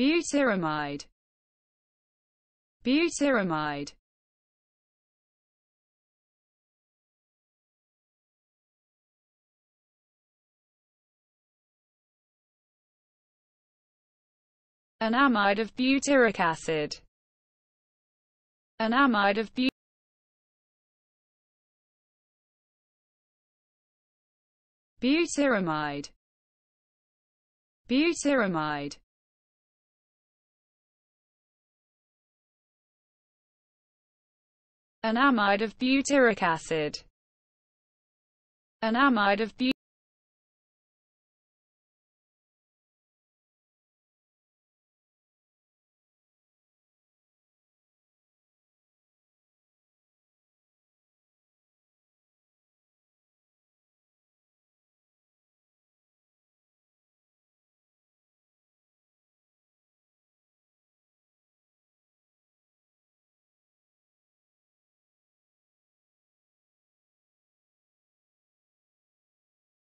Butyramide. Butyramide. An amide of butyric acid. An amide of butyric butyramide butyramide an amide of butyric acid, an amide of butyric